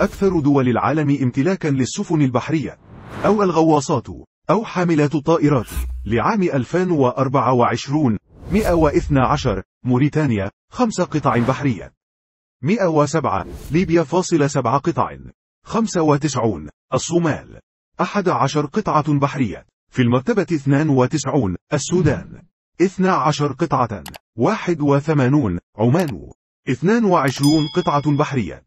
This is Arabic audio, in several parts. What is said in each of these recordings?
أكثر دول العالم امتلاكا للسفن البحرية أو الغواصات أو حاملات الطائرات لعام 2024 112 موريتانيا 5 قطع بحرية 107 ليبيا فاصل 7 قطع 95 الصومال 11 قطعة بحرية في المرتبة 92 السودان 12 قطعة 81 عمان 22 قطعة بحرية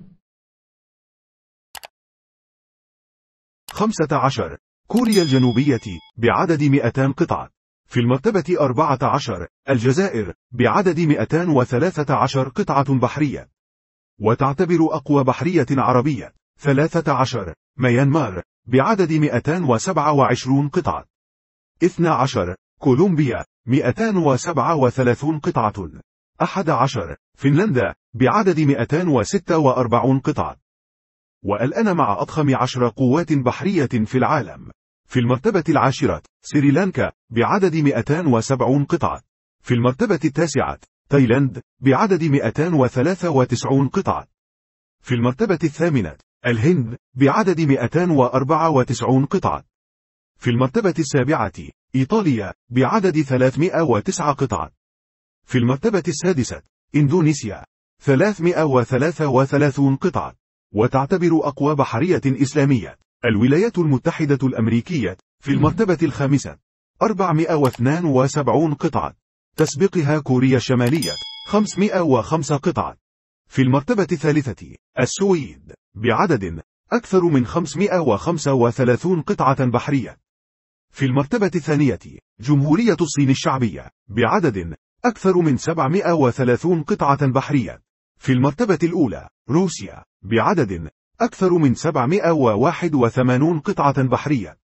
15 كوريا الجنوبية بعدد 200 قطعة في المرتبة 14 الجزائر بعدد 213 قطعة بحرية وتعتبر أقوى بحرية عربية 13 ميانمار بعدد 227 قطعة 12 كولومبيا 237 قطعة 11 فنلندا بعدد 246 قطعة والآن مع أضخم عشر قوات بحرية في العالم في المرتبة العاشرة سريلانكا بعدد 270 قطعة في المرتبة التاسعة تايلاند بعدد 293 قطعة في المرتبة الثامنة الهند بعدد 294 قطعة في المرتبة السابعة إيطاليا بعدد 309 قطعة في المرتبة السادسة إندونيسيا 333 قطعة وتعتبر أقوى بحرية إسلامية الولايات المتحدة الأمريكية في المرتبة الخامسة 472 قطعة تسبقها كوريا الشمالية 505 قطعة في المرتبة الثالثة السويد بعدد أكثر من 535 قطعة بحرية في المرتبة الثانية جمهورية الصين الشعبية بعدد أكثر من 730 قطعة بحرية في المرتبة الأولى روسيا بعدد أكثر من 781 قطعة بحرية